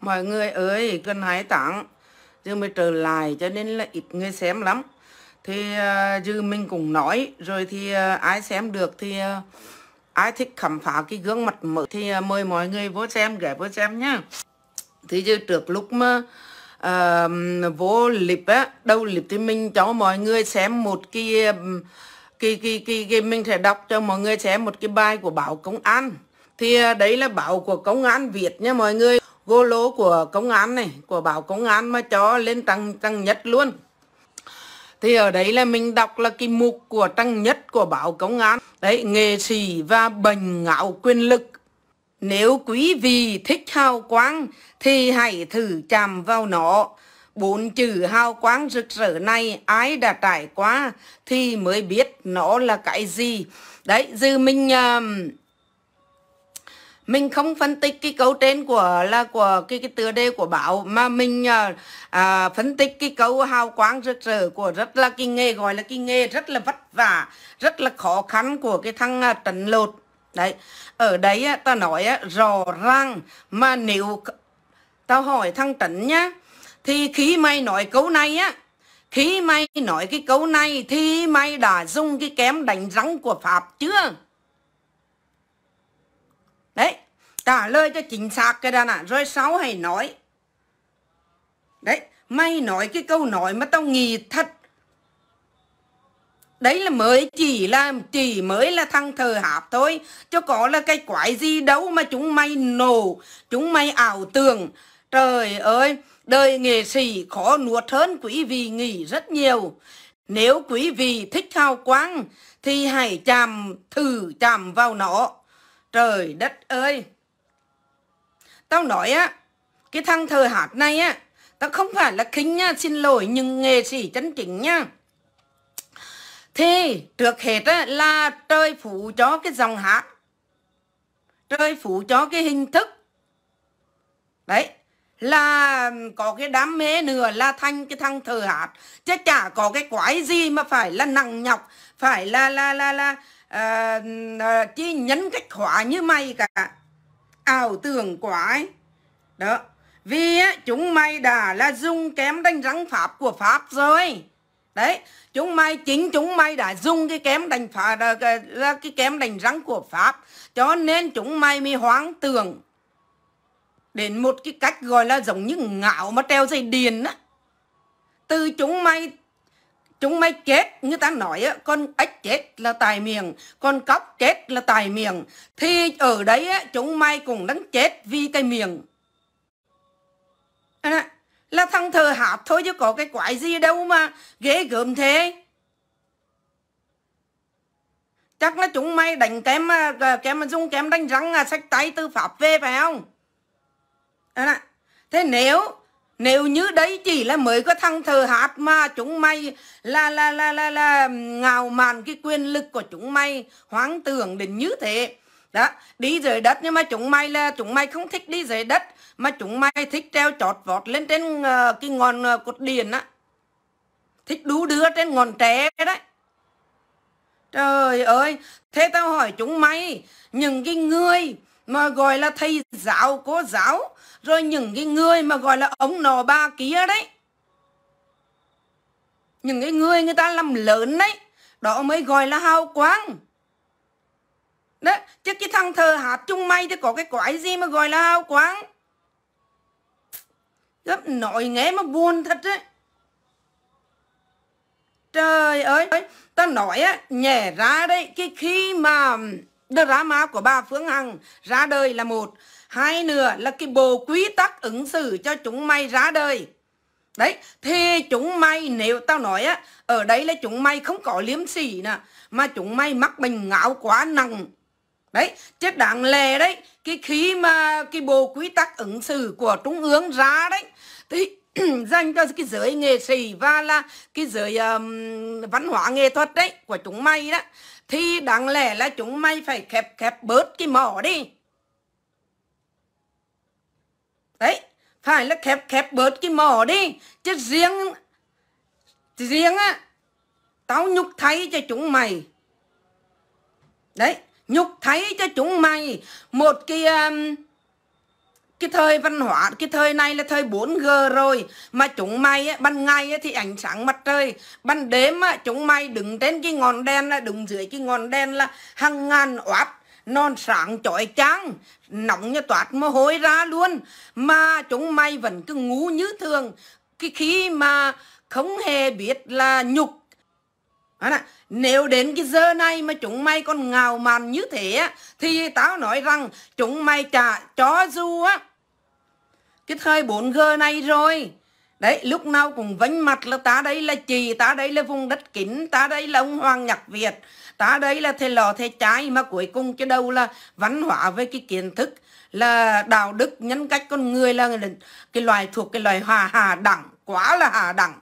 Mọi người ơi, gần 2 tháng Dư mới trở lại cho nên là ít người xem lắm Thì uh, Dư mình cũng nói Rồi thì uh, ai xem được thì uh, ai thích khám phá cái gương mặt mới Thì uh, mời mọi người vô xem, ghé vô xem nhá Thì Dư trước lúc mà uh, vô clip á đâu lịp thì mình cho mọi người xem một cái cái, cái, cái, cái mình sẽ đọc cho mọi người xem một cái bài của bảo công an thì đấy là bảo của công an Việt nha mọi người gô lô của công an này của bảo công an mà cho lên trang trang nhất luôn thì ở đấy là mình đọc là cái mục của trang nhất của báo công an đấy nghệ sĩ và bệnh ngạo quyền lực nếu quý vị thích hào quang thì hãy thử chạm vào nó bốn chữ hào quang rực rỡ này ai đã trải qua thì mới biết nó là cái gì đấy dư mình uh, mình không phân tích cái câu trên của là của cái cái tựa đề của báo mà mình à, à, phân tích cái câu hào quang rực rỡ của rất là cái nghề gọi là cái nghề rất là vất vả rất là khó khăn của cái thằng à, trần lột đấy ở đấy á, à, ta nói á, à, rõ ràng mà nếu tao hỏi thằng trần nhá thì khi mày nói câu này á khi mày nói cái câu này thì mày đã dùng cái kém đánh răng của pháp chưa trả lời cho chính xác cái đó nè rồi sau hãy nói đấy mày nói cái câu nói mà tao nghĩ thật đấy là mới chỉ là chỉ mới là thằng thờ hạp thôi chứ có là cái quái gì đâu mà chúng mày nổ chúng mày ảo tưởng trời ơi đời nghệ sĩ khó nuốt hơn quý vị nghỉ rất nhiều nếu quý vị thích hào quang thì hãy chạm thử chạm vào nó trời đất ơi Tao nói á, cái thằng thờ hát này á, tao không phải là khinh nha, xin lỗi nhưng nghệ sĩ chân chính nha. Thì trước hết á, là trời phụ cho cái dòng hát, trời phụ cho cái hình thức. Đấy, là có cái đam mê nữa là thanh cái thằng thờ hạt chứ chả có cái quái gì mà phải là nặng nhọc phải là là là là uh, uh, chi nhấn cách khóa như mày cả ảo tưởng quá ấy. Đó. Vì á, chúng mày đã là dùng kém đánh răng Pháp của Pháp rồi. Đấy, chúng mày chính chúng mày đã dùng cái kém đánh phá ờ, cái, cái kém đánh răng của Pháp, cho nên chúng mày mới hoang tưởng đến một cái cách gọi là giống như ngạo mà treo dây điền á. Từ chúng mày chúng mày chết như ta nói con ếch chết là tài miệng con cóc chết là tài miệng thì ở đấy chúng mày cũng đánh chết vì tài miệng là thằng thờ hạp thôi chứ có cái quái gì đâu mà ghế gớm thế chắc là chúng mày đánh kém à, kém dùng kém đánh răng à, sách tay tư pháp về phải không thế nếu nếu như đấy chỉ là mới có thằng thờ hát mà chúng mày là là là là là ngào màn cái quyền lực của chúng mày hoang tưởng đến như thế. Đó, đi dưới đất nhưng mà chúng mày là chúng mày không thích đi dưới đất mà chúng mày thích treo chọt vọt lên trên uh, cái ngọn uh, cột điện á. Thích đú đưa trên ngọn tre đấy. Trời ơi, thế tao hỏi chúng mày, những cái người mà gọi là thầy giáo cô giáo rồi những cái người mà gọi là ông nò ba kia đấy những cái người người ta làm lớn đấy đó mới gọi là hào quang đó chứ cái thằng thờ hạt chung may thì có cái quái gì mà gọi là hào quang gấp nội nghe mà buồn thật đấy trời ơi ta nói á nhẹ ra đấy cái khi mà drama của bà Phương Hằng ra đời là một. Hai nữa là cái bộ quy tắc ứng xử cho chúng mày ra đời. Đấy, thì chúng mày nếu tao nói á, ở đây là chúng mày không có liếm sỉ nè, mà chúng mày mắc bệnh ngáo quá nặng. Đấy, chết đáng lè đấy, cái khí mà cái bộ quy tắc ứng xử của Trung ương ra đấy, thì dành cho cái giới nghệ sĩ và là cái giới um, văn hóa nghệ thuật đấy của chúng mày đó thì đáng lẽ là chúng mày phải khép khép bớt cái mỏ đi Đấy Phải là khép khép bớt cái mỏ đi Chứ riêng Riêng á Tao nhục thấy cho chúng mày Đấy Nhục thấy cho chúng mày Một cái um, cái thời văn hóa cái thời này là thời 4G rồi mà chúng mày ấy, ban ngày ấy, thì ánh sáng mặt trời ban đêm á chúng mày đứng trên cái ngọn đèn là đứng dưới cái ngọn đèn là hàng ngàn oát non sáng chói trắng nóng như toát mồ hôi ra luôn mà chúng mày vẫn cứ ngủ như thường cái khi mà không hề biết là nhục nếu đến cái giờ này mà chúng mày còn ngào màn như thế thì tao nói rằng chúng mày chả cho dù á cái thời 4G này rồi đấy lúc nào cũng vánh mặt là ta đây là chị ta đây là vùng đất kín ta đây là ông hoàng nhạc việt ta đây là thầy lò thầy trái mà cuối cùng cái đâu là văn hóa với cái kiến thức là đạo đức nhân cách con người là cái loài thuộc cái loài hòa hà đẳng quá là hà đẳng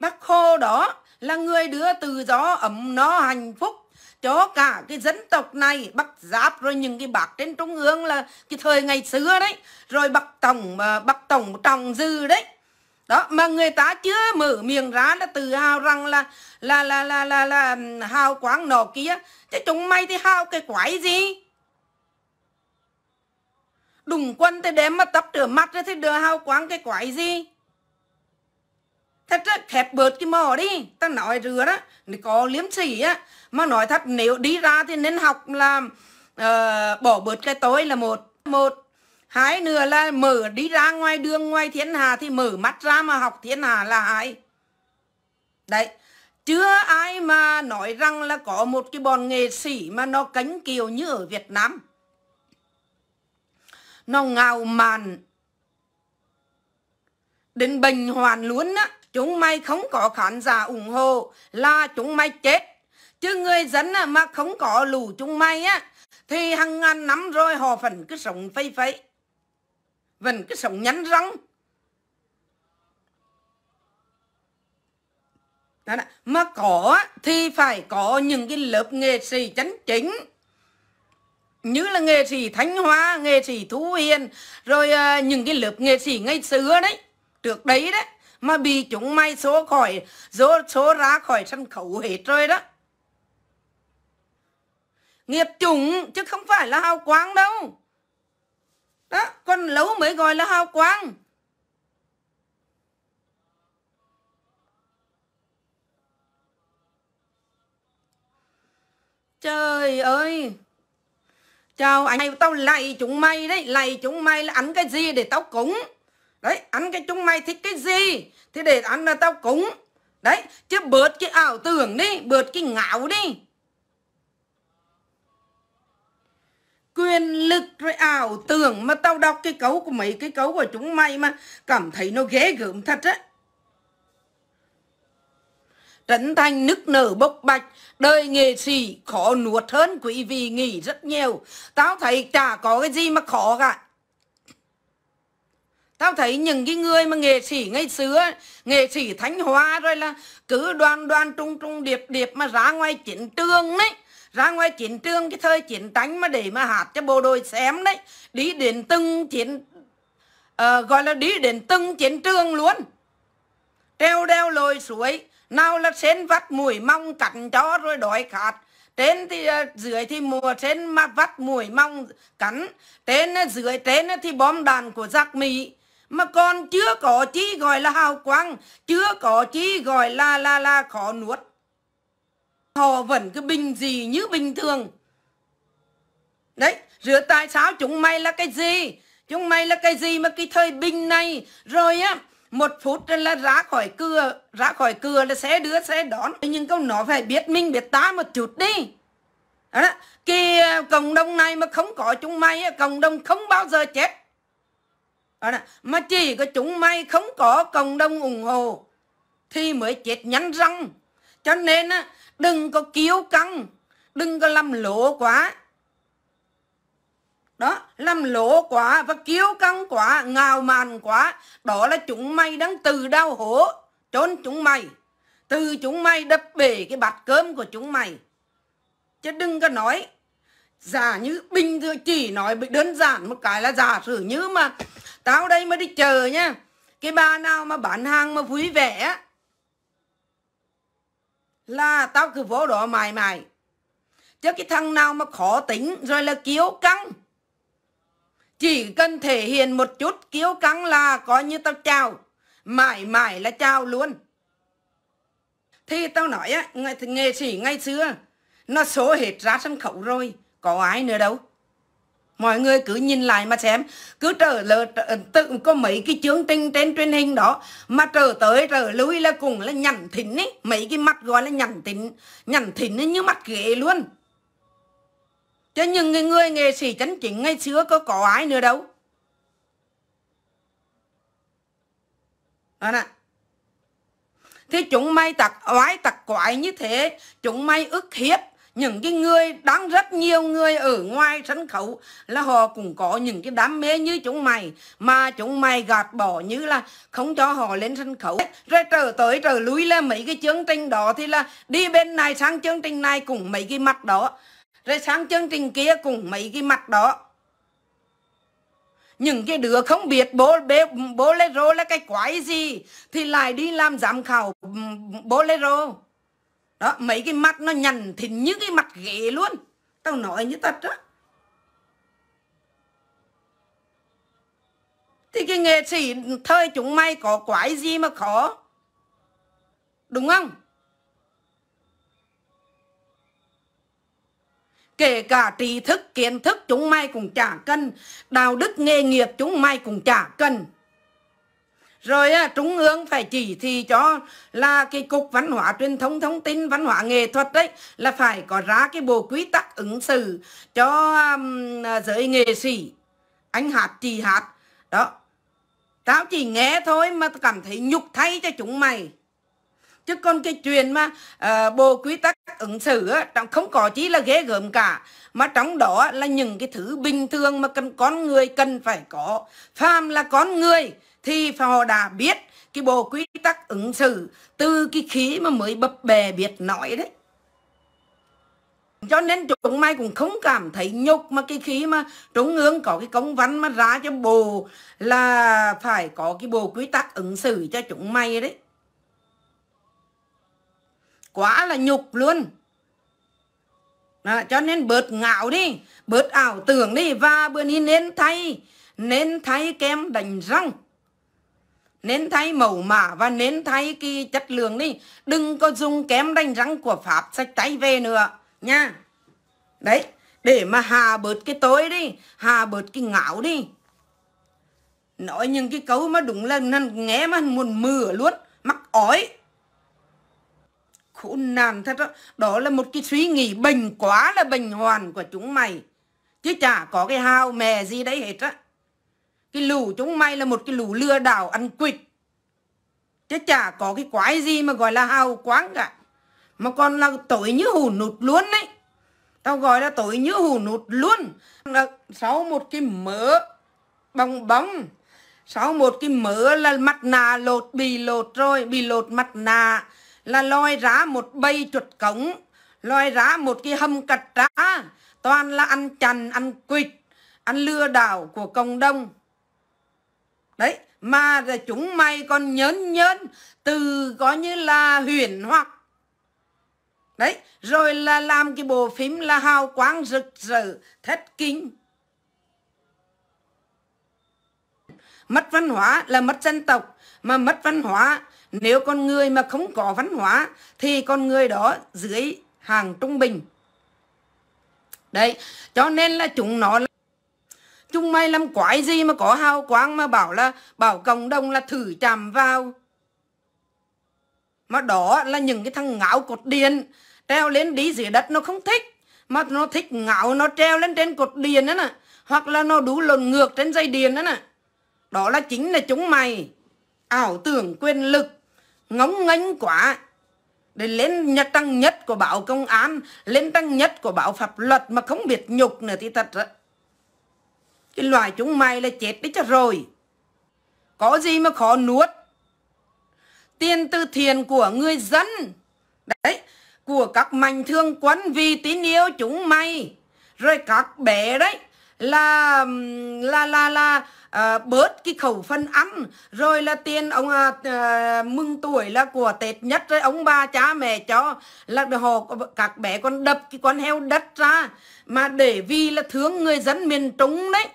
bác khô đó là người đứa tự gió ấm nó hạnh phúc cho cả cái dân tộc này bắt giáp rồi những cái bạc trên trung ương là cái thời ngày xưa đấy rồi bắc tổng bắc tổng trọng dư đấy đó mà người ta chưa mở miệng ra là tự hào rằng là là là là là, là, là hào quáng nọ kia chứ chúng mày thì hào cái quái gì đùng quân tới đếm mà tập rửa mặt rồi thì đưa hào quáng cái quái gì Thật ra khép bớt cái mỏ đi Ta nói rửa đó Nó có liếm chỉ á Mà nói thật nếu đi ra thì nên học làm uh, ờ, Bỏ bớt cái tối là một Một Hai nữa là mở đi ra ngoài đường ngoài thiên hà Thì mở mắt ra mà học thiên hà là hai Đấy Chưa ai mà nói rằng là có một cái bọn nghệ sĩ Mà nó cánh kiều như ở Việt Nam Nó ngào màn Đến bệnh hoàn luôn á chúng mày không có khán giả ủng hộ là chúng mày chết. Chứ người dân mà không có lũ chúng mày á, thì hàng ngàn năm rồi họ vẫn cứ sống phây phây. Vẫn cứ sống nhắn răng. mà có thì phải có những cái lớp nghệ sĩ chánh chính như là nghệ sĩ Thanh Hóa, nghệ sĩ Thú Hiền, rồi ờ, những cái lớp nghệ sĩ ngày xưa đấy trước đấy đấy mà bị chúng mày số khỏi số, số ra khỏi sân khấu hết rồi đó nghiệp chủng chứ không phải là hào quang đâu đó con lấu mới gọi là hào quang trời ơi chào anh tao lạy chúng mày đấy lạy chúng mày là ăn cái gì để tao cúng đấy ăn cái chúng mày thích cái gì thì để ăn là tao cúng đấy chứ bớt cái ảo tưởng đi bớt cái ngạo đi quyền lực rồi ảo tưởng mà tao đọc cái cấu của mấy cái cấu của chúng mày mà cảm thấy nó ghê gớm thật á Trấn Thành nức nở bốc bạch, đời nghệ sĩ khó nuột hơn quý vị nghỉ rất nhiều. Tao thấy chả có cái gì mà khó cả. Tao thấy những cái người mà nghệ sĩ ngày xưa, nghệ sĩ Thánh hóa rồi là cứ đoan đoan trung trung điệp điệp mà ra ngoài chiến trường đấy. Ra ngoài chiến trường cái thời chiến tranh mà để mà hạt cho bộ đội xem đấy. Đi đến từng chiến, uh, gọi là đi đến từng chiến trường luôn. Treo đeo lồi suối, nào là sen vắt mũi mong cắn chó rồi đói khát trên thì ờ, dưới thì mùa trên mà vắt mũi mong cắn trên ờ, dưới trên thì bom đạn của giặc mỹ mà còn chưa có chi gọi là hào quang chưa có chi gọi là la la khó nuốt họ vẫn cứ bình gì như bình thường đấy rửa tại sao chúng mày là cái gì chúng mày là cái gì mà cái thời bình này rồi á một phút là ra khỏi cửa ra khỏi cửa là sẽ đưa xe đón nhưng câu nói phải biết mình biết ta một chút đi đó. cái à, cộng đồng này mà không có chúng mày cộng đồng không bao giờ chết mà chỉ có chúng mày không có cộng đồng ủng hộ thì mới chết nhăn răng cho nên á, đừng có kiêu căng đừng có làm lỗ quá đó làm lỗ quá và kiêu căng quá ngào màn quá đó là chúng mày đang từ đau hổ trốn chúng mày từ chúng mày đập bể cái bát cơm của chúng mày chứ đừng có nói giả như bình thường chỉ nói đơn giản một cái là giả sử như mà tao đây mới đi chờ nha cái bà nào mà bán hàng mà vui vẻ là tao cứ vỗ đó mài mài chứ cái thằng nào mà khó tính rồi là kiếu căng chỉ cần thể hiện một chút kiếu căng là coi như tao chào mãi mãi là chào luôn thì tao nói á nghệ, nghệ sĩ ngày xưa nó số hết ra sân khấu rồi có ai nữa đâu Mọi người cứ nhìn lại mà xem Cứ trở lờ tự có mấy cái chương trình trên truyền hình đó Mà trở tới trở lui là cùng là nhằn thỉnh ấy Mấy cái mặt gọi là nhằn thỉnh, Nhằn thỉnh ấy như mặt ghế luôn Chứ những người, người nghệ sĩ chấn chính ngày xưa có có ai nữa đâu Đó nè Thế chúng mày tặc oái tặc quái như thế Chúng mày ức hiếp những cái người đang rất nhiều người ở ngoài sân khấu là họ cũng có những cái đam mê như chúng mày mà chúng mày gạt bỏ như là không cho họ lên sân khấu rồi trở tới trở lui là mấy cái chương trình đó thì là đi bên này sang chương trình này cũng mấy cái mặt đó rồi sang chương trình kia cũng mấy cái mặt đó những cái đứa không biết bố bê, bố lê rô là cái quái gì thì lại đi làm giám khảo bố lê rô đó mấy cái mặt nó nhằn thì như cái mặt ghế luôn tao nói như thật đó thì cái nghệ sĩ thời chúng mày có quái gì mà khó đúng không Kể cả trí thức, kiến thức chúng mày cũng chả cần Đạo đức nghề nghiệp chúng mày cũng chả cần rồi trung ương phải chỉ thị cho là cái cục văn hóa truyền thống thông tin văn hóa nghệ thuật đấy là phải có ra cái bộ quy tắc ứng xử cho um, giới nghệ sĩ anh hát chị hát đó tao chỉ nghe thôi mà cảm thấy nhục thay cho chúng mày chứ còn cái chuyện mà uh, bộ quy tắc ứng xử á không có chỉ là ghế gớm cả mà trong đó là những cái thứ bình thường mà cần con người cần phải có phàm là con người thì họ đã biết cái bộ quy tắc ứng xử từ cái khí mà mới bập bề biết nói đấy cho nên chúng mày cũng không cảm thấy nhục mà cái khí mà trung ương có cái công văn mà ra cho bộ là phải có cái bộ quy tắc ứng xử cho chúng mày đấy quá là nhục luôn à, cho nên bớt ngạo đi bớt ảo tưởng đi và bữa nên thay nên thay kem đánh răng nên thay mẫu mã và nên thay cái chất lượng đi đừng có dùng kém đánh răng của pháp sách tay về nữa nha đấy để mà hà bớt cái tối đi hà bớt cái ngạo đi nói những cái câu mà đúng là nghe mà muốn mưa luôn mắc ói khốn nạn thật đó. đó là một cái suy nghĩ bình quá là bình hoàn của chúng mày chứ chả có cái hao mè gì đấy hết á cái lũ chúng mày là một cái lũ lừa đảo ăn quỵt. Chứ chả có cái quái gì mà gọi là hào quáng cả. Mà còn là tội như hủ nụt luôn đấy. Tao gọi là tội như hủ nụt luôn. Là sau một cái mỡ bong bóng. Sau một cái mỡ là mặt nạ lột bị lột rồi. Bị lột mặt nạ là lôi ra một bầy chuột cống. Lôi ra một cái hầm cật trá. Toàn là ăn chằn, ăn quỵt, ăn lừa đảo của cộng đồng đấy mà rồi chúng mày còn nhớn nhớn từ có như là huyền hoặc đấy rồi là làm cái bộ phim là hào quang rực rỡ thất kinh mất văn hóa là mất dân tộc mà mất văn hóa nếu con người mà không có văn hóa thì con người đó dưới hàng trung bình đấy cho nên là chúng nó là chúng mày làm quái gì mà có hào quang mà bảo là bảo cộng đồng là thử chạm vào mà đó là những cái thằng ngạo cột điện treo lên đi dưới đất nó không thích mà nó thích ngạo nó treo lên trên cột điện đó nè hoặc là nó đủ lộn ngược trên dây điện đó nè đó là chính là chúng mày ảo tưởng quyền lực ngóng nghênh quá để lên nhất tăng nhất của bảo công an lên tăng nhất của bảo pháp luật mà không biết nhục nữa thì thật đó. Cái loài chúng mày là chết đấy cho rồi. Có gì mà khó nuốt. Tiền từ thiền của người dân. Đấy, của các mạnh thương quân vì tín yêu chúng mày. Rồi các bé đấy là là là là à, bớt cái khẩu phân ăn rồi là tiền ông à, à, mừng tuổi là của tết nhất rồi ông ba cha mẹ cho là họ các bé con đập cái con heo đất ra mà để vì là thương người dân miền trung đấy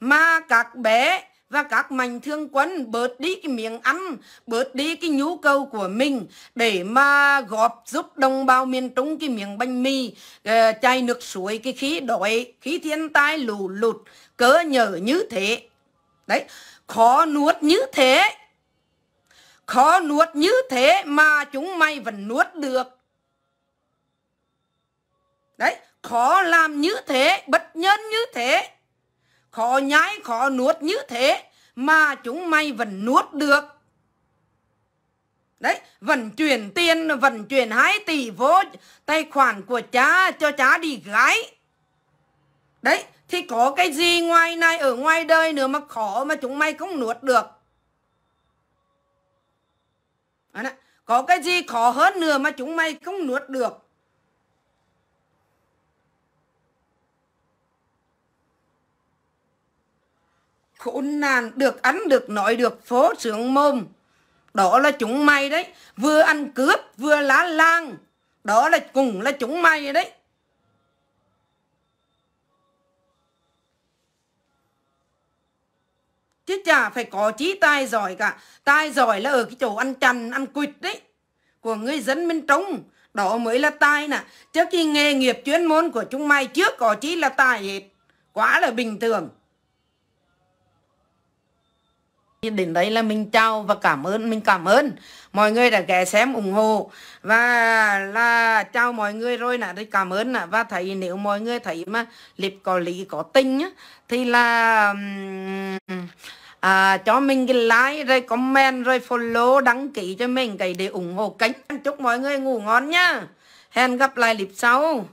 mà các bé và các mạnh thương quân bớt đi cái miếng ăn, bớt đi cái nhu cầu của mình để mà góp giúp đồng bào miền Trung cái miếng bánh mì, ờ, chai nước suối, cái khí đói, khí thiên tai lù lụt, cớ nhở như thế. Đấy, khó nuốt như thế. Khó nuốt như thế mà chúng mày vẫn nuốt được. Đấy, khó làm như thế, bất nhân như thế khó nhai khó nuốt như thế mà chúng mày vẫn nuốt được đấy vẫn chuyển tiền vẫn chuyển 2 tỷ vô tài khoản của cha cho cha đi gái đấy thì có cái gì ngoài này ở ngoài đời nữa mà khó mà chúng mày không nuốt được có cái gì khó hơn nữa mà chúng mày không nuốt được khốn nạn được ăn được nói được phố sướng mồm đó là chúng mày đấy vừa ăn cướp vừa lá lang đó là cùng là chúng mày đấy chứ chả phải có trí tài giỏi cả tài giỏi là ở cái chỗ ăn chằn ăn quỵt đấy của người dân bên trong đó mới là tài nè chứ cái nghề nghiệp chuyên môn của chúng mày trước có chí là tài hết quá là bình thường Đến đấy là mình chào và cảm ơn, mình cảm ơn mọi người đã ghé xem ủng hộ và là chào mọi người rồi nè, rồi cảm ơn nè và thấy nếu mọi người thấy mà clip có lý có tình nhá thì là à, cho mình cái like rồi comment rồi follow đăng ký cho mình cái để ủng hộ kênh chúc mọi người ngủ ngon nhá hẹn gặp lại clip sau